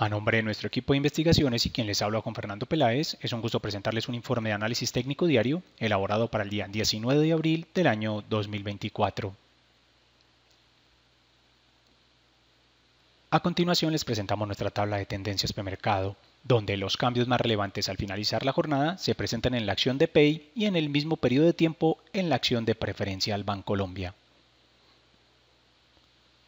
A nombre de nuestro equipo de investigaciones y quien les habla con Fernando Peláez, es un gusto presentarles un informe de análisis técnico diario elaborado para el día 19 de abril del año 2024. A continuación les presentamos nuestra tabla de tendencias mercado, donde los cambios más relevantes al finalizar la jornada se presentan en la acción de Pay y en el mismo periodo de tiempo en la acción de preferencia al Banco Colombia.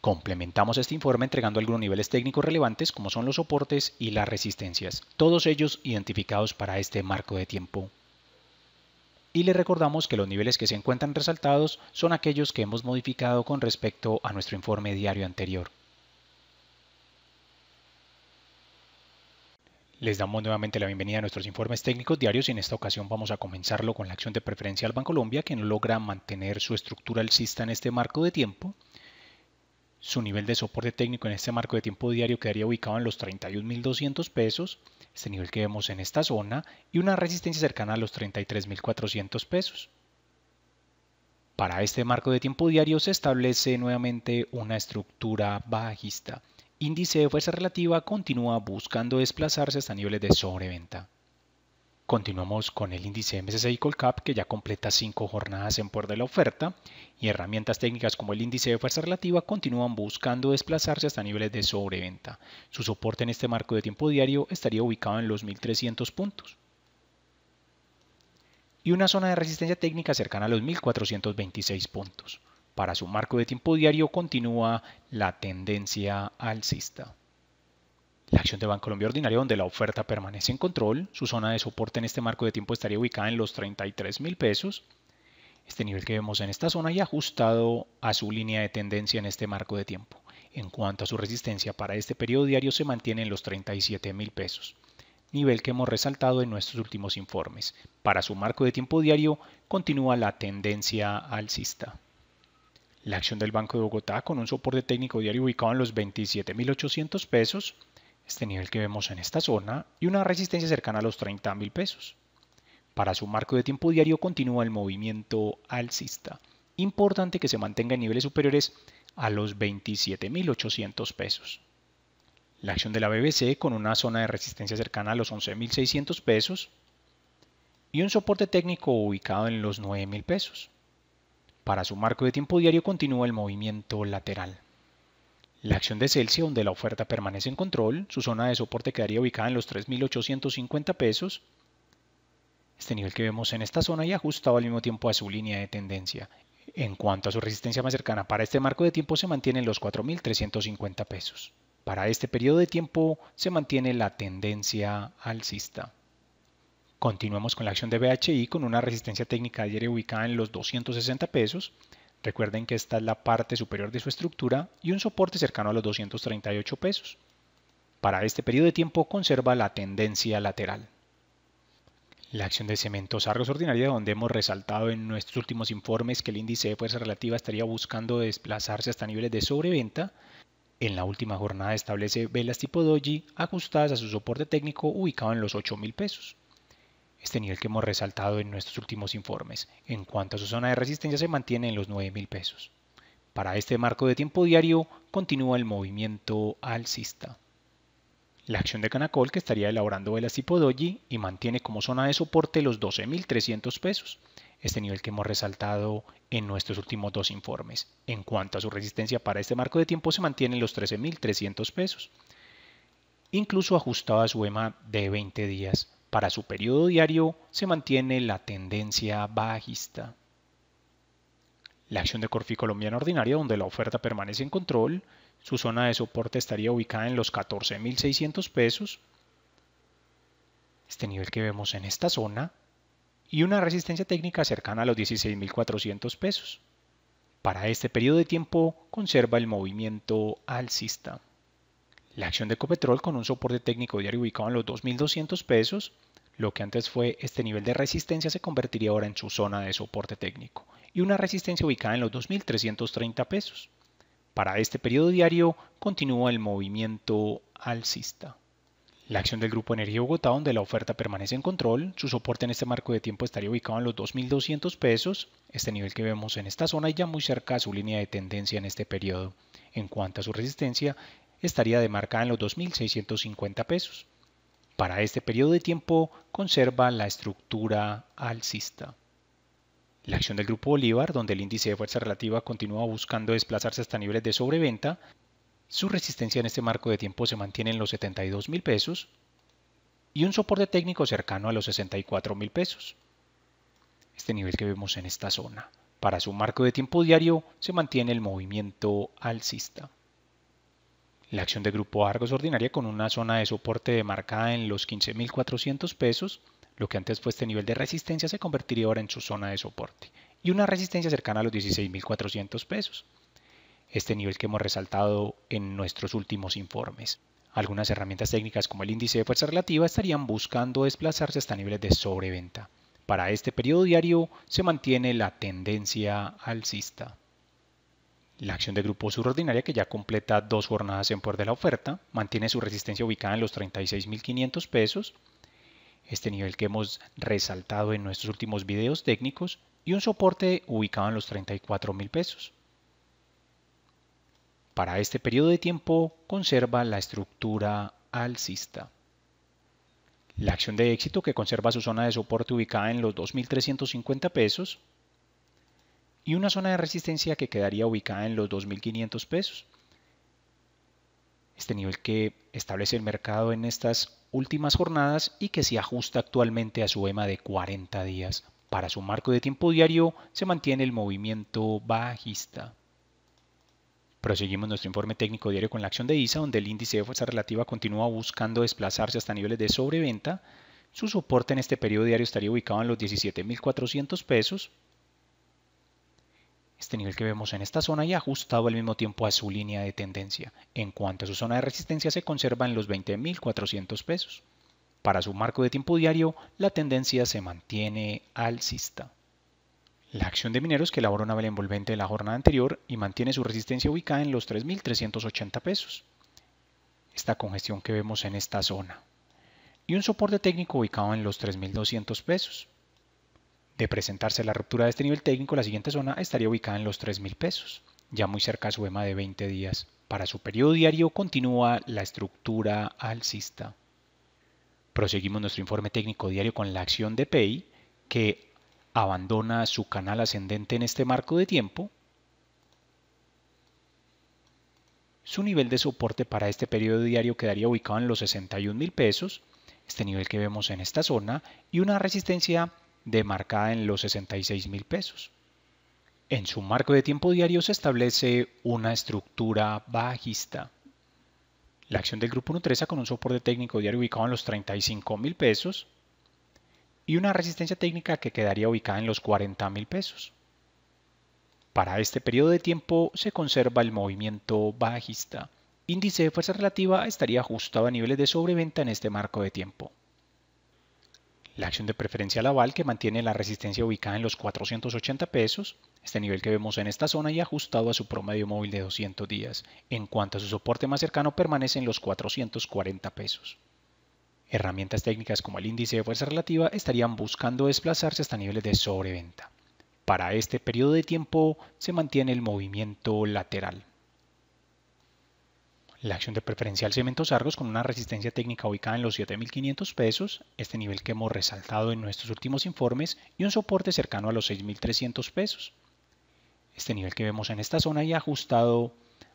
Complementamos este informe entregando algunos niveles técnicos relevantes como son los soportes y las resistencias, todos ellos identificados para este marco de tiempo. Y le recordamos que los niveles que se encuentran resaltados son aquellos que hemos modificado con respecto a nuestro informe diario anterior. Les damos nuevamente la bienvenida a nuestros informes técnicos diarios y en esta ocasión vamos a comenzarlo con la acción de preferencia al Colombia que no logra mantener su estructura alcista en este marco de tiempo su nivel de soporte técnico en este marco de tiempo diario quedaría ubicado en los 31.200 pesos, este nivel que vemos en esta zona, y una resistencia cercana a los 33.400 pesos. Para este marco de tiempo diario se establece nuevamente una estructura bajista. Índice de fuerza relativa continúa buscando desplazarse hasta niveles de sobreventa. Continuamos con el índice MSCI Colcap que ya completa 5 jornadas en por de la oferta y herramientas técnicas como el índice de fuerza relativa continúan buscando desplazarse hasta niveles de sobreventa. Su soporte en este marco de tiempo diario estaría ubicado en los 1300 puntos y una zona de resistencia técnica cercana a los 1426 puntos. Para su marco de tiempo diario continúa la tendencia alcista. La acción de Bancolombia Ordinaria, donde la oferta permanece en control, su zona de soporte en este marco de tiempo estaría ubicada en los 33 mil pesos. Este nivel que vemos en esta zona y ajustado a su línea de tendencia en este marco de tiempo. En cuanto a su resistencia para este periodo diario se mantiene en los 37 mil pesos, nivel que hemos resaltado en nuestros últimos informes. Para su marco de tiempo diario continúa la tendencia alcista. La acción del Banco de Bogotá con un soporte técnico diario ubicado en los 27.800 pesos este nivel que vemos en esta zona, y una resistencia cercana a los 30.000 mil pesos. Para su marco de tiempo diario continúa el movimiento alcista. Importante que se mantenga en niveles superiores a los 27.800 pesos. La acción de la BBC con una zona de resistencia cercana a los 11.600 pesos y un soporte técnico ubicado en los 9.000 pesos. Para su marco de tiempo diario continúa el movimiento lateral. La acción de Celsius, donde la oferta permanece en control, su zona de soporte quedaría ubicada en los 3.850 pesos, este nivel que vemos en esta zona y ajustado al mismo tiempo a su línea de tendencia. En cuanto a su resistencia más cercana para este marco de tiempo se mantiene los 4.350 pesos. Para este periodo de tiempo se mantiene la tendencia alcista. Continuamos con la acción de BHI con una resistencia técnica ayer ubicada en los 260 pesos, Recuerden que esta es la parte superior de su estructura y un soporte cercano a los 238 pesos. Para este periodo de tiempo conserva la tendencia lateral. La acción de cementos argos ordinaria, donde hemos resaltado en nuestros últimos informes que el índice de fuerza relativa estaría buscando desplazarse hasta niveles de sobreventa, en la última jornada establece velas tipo doji ajustadas a su soporte técnico ubicado en los 8 mil pesos este nivel que hemos resaltado en nuestros últimos informes. En cuanto a su zona de resistencia se mantiene en los 9,000 pesos. Para este marco de tiempo diario continúa el movimiento alcista. La acción de Canacol que estaría elaborando el Doji y mantiene como zona de soporte los 12.300 pesos, este nivel que hemos resaltado en nuestros últimos dos informes. En cuanto a su resistencia para este marco de tiempo se mantiene en los 13.300 pesos, incluso ajustado e a su EMA de 20 días para su periodo diario se mantiene la tendencia bajista. La acción de Corfi colombiana ordinaria, donde la oferta permanece en control, su zona de soporte estaría ubicada en los 14.600 pesos, este nivel que vemos en esta zona, y una resistencia técnica cercana a los 16.400 pesos. Para este periodo de tiempo conserva el movimiento alcista. La acción de Copetrol con un soporte técnico diario ubicado en los 2.200 pesos lo que antes fue este nivel de resistencia se convertiría ahora en su zona de soporte técnico y una resistencia ubicada en los 2.330 pesos. Para este periodo diario continúa el movimiento alcista. La acción del Grupo Energía Bogotá, donde la oferta permanece en control, su soporte en este marco de tiempo estaría ubicado en los 2.200 pesos, este nivel que vemos en esta zona y ya muy cerca a su línea de tendencia en este periodo. En cuanto a su resistencia, estaría demarcada en los 2.650 pesos. Para este periodo de tiempo conserva la estructura alcista. La acción del grupo Bolívar, donde el índice de fuerza relativa continúa buscando desplazarse hasta niveles de sobreventa, su resistencia en este marco de tiempo se mantiene en los 72 mil pesos y un soporte técnico cercano a los 64 mil pesos. Este nivel que vemos en esta zona. Para su marco de tiempo diario se mantiene el movimiento alcista. La acción de Grupo Argos ordinaria con una zona de soporte demarcada en los 15.400 pesos, lo que antes fue este nivel de resistencia se convertiría ahora en su zona de soporte, y una resistencia cercana a los 16.400 pesos, este nivel que hemos resaltado en nuestros últimos informes. Algunas herramientas técnicas como el índice de fuerza relativa estarían buscando desplazarse hasta niveles de sobreventa. Para este periodo diario se mantiene la tendencia alcista. La acción de grupo subordinaria, que ya completa dos jornadas en poder de la oferta, mantiene su resistencia ubicada en los 36.500 pesos, este nivel que hemos resaltado en nuestros últimos videos técnicos, y un soporte ubicado en los 34.000 pesos. Para este periodo de tiempo conserva la estructura alcista. La acción de éxito que conserva su zona de soporte ubicada en los 2.350 pesos y una zona de resistencia que quedaría ubicada en los 2.500 pesos. Este nivel que establece el mercado en estas últimas jornadas y que se ajusta actualmente a su EMA de 40 días. Para su marco de tiempo diario se mantiene el movimiento bajista. Proseguimos nuestro informe técnico diario con la acción de ISA, donde el índice de fuerza relativa continúa buscando desplazarse hasta niveles de sobreventa. Su soporte en este periodo diario estaría ubicado en los 17.400 pesos, este nivel que vemos en esta zona y ajustado al mismo tiempo a su línea de tendencia. En cuanto a su zona de resistencia se conserva en los 20.400 pesos. Para su marco de tiempo diario, la tendencia se mantiene alcista. La acción de mineros que elaboró una vela envolvente de la jornada anterior y mantiene su resistencia ubicada en los 3.380 pesos. Esta congestión que vemos en esta zona. Y un soporte técnico ubicado en los 3.200 pesos. De presentarse la ruptura de este nivel técnico, la siguiente zona estaría ubicada en los 3.000 mil pesos, ya muy cerca a su EMA de 20 días. Para su periodo diario continúa la estructura alcista. Proseguimos nuestro informe técnico diario con la acción de PEI, que abandona su canal ascendente en este marco de tiempo. Su nivel de soporte para este periodo diario quedaría ubicado en los 61 mil pesos, este nivel que vemos en esta zona, y una resistencia demarcada en los 66 mil pesos. En su marco de tiempo diario se establece una estructura bajista. La acción del grupo Nutresa con un soporte técnico diario ubicado en los 35 mil pesos y una resistencia técnica que quedaría ubicada en los 40 mil pesos. Para este periodo de tiempo se conserva el movimiento bajista. Índice de fuerza relativa estaría ajustado a niveles de sobreventa en este marco de tiempo la acción de preferencia Laval que mantiene la resistencia ubicada en los 480 pesos, este nivel que vemos en esta zona y ajustado a su promedio móvil de 200 días. En cuanto a su soporte más cercano permanece en los 440 pesos. Herramientas técnicas como el índice de fuerza relativa estarían buscando desplazarse hasta niveles de sobreventa. Para este periodo de tiempo se mantiene el movimiento lateral la acción de preferencial Cementos Argos con una resistencia técnica ubicada en los 7.500 pesos, este nivel que hemos resaltado en nuestros últimos informes, y un soporte cercano a los 6.300 pesos. Este nivel que vemos en esta zona y ajustado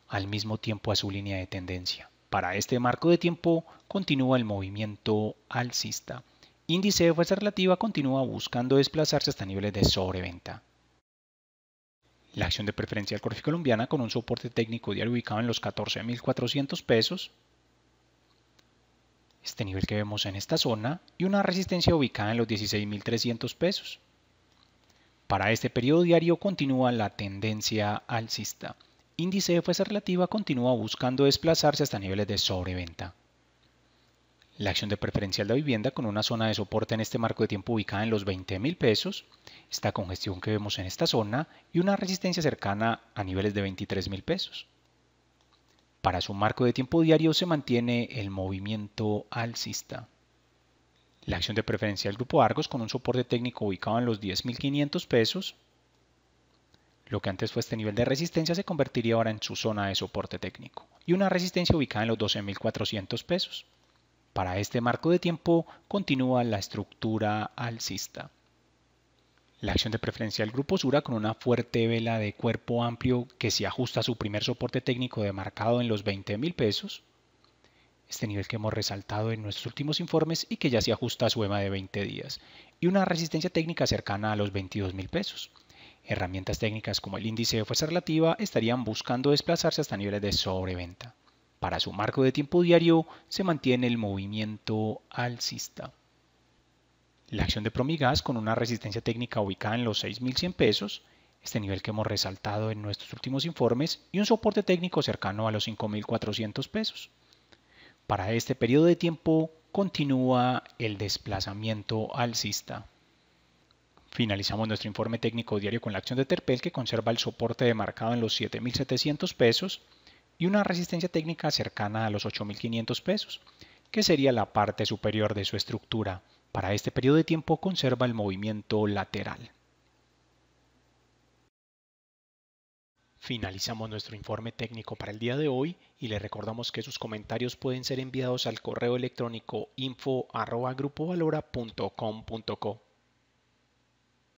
al mismo tiempo a su línea de tendencia. Para este marco de tiempo continúa el movimiento alcista. Índice de fuerza relativa continúa buscando desplazarse hasta niveles de sobreventa. La acción de Preferencia del Corfi Colombiana con un soporte técnico diario ubicado en los 14.400 pesos. Este nivel que vemos en esta zona y una resistencia ubicada en los 16.300 pesos. Para este periodo diario continúa la tendencia alcista. Índice de fuerza relativa continúa buscando desplazarse hasta niveles de sobreventa la acción de preferencial de vivienda con una zona de soporte en este marco de tiempo ubicada en los 20 pesos, esta congestión que vemos en esta zona y una resistencia cercana a niveles de 23 pesos. Para su marco de tiempo diario se mantiene el movimiento alcista. La acción de Preferencial del Grupo Argos con un soporte técnico ubicado en los 10.500 pesos. Lo que antes fue este nivel de resistencia se convertiría ahora en su zona de soporte técnico y una resistencia ubicada en los 12.400 pesos. Para este marco de tiempo continúa la estructura alcista. La acción de preferencia del grupo Sura con una fuerte vela de cuerpo amplio que se ajusta a su primer soporte técnico demarcado en los $20,000. mil pesos. Este nivel que hemos resaltado en nuestros últimos informes y que ya se ajusta a su EMA de 20 días. Y una resistencia técnica cercana a los 22 mil pesos. Herramientas técnicas como el índice de fuerza relativa estarían buscando desplazarse hasta niveles de sobreventa. Para su marco de tiempo diario se mantiene el movimiento alcista. La acción de Promigas con una resistencia técnica ubicada en los 6.100 pesos, este nivel que hemos resaltado en nuestros últimos informes, y un soporte técnico cercano a los 5.400 pesos. Para este periodo de tiempo continúa el desplazamiento alcista. Finalizamos nuestro informe técnico diario con la acción de Terpel que conserva el soporte demarcado en los 7.700 pesos y una resistencia técnica cercana a los 8.500 pesos, que sería la parte superior de su estructura. Para este periodo de tiempo conserva el movimiento lateral. Finalizamos nuestro informe técnico para el día de hoy y le recordamos que sus comentarios pueden ser enviados al correo electrónico info.grupovalora.com.co.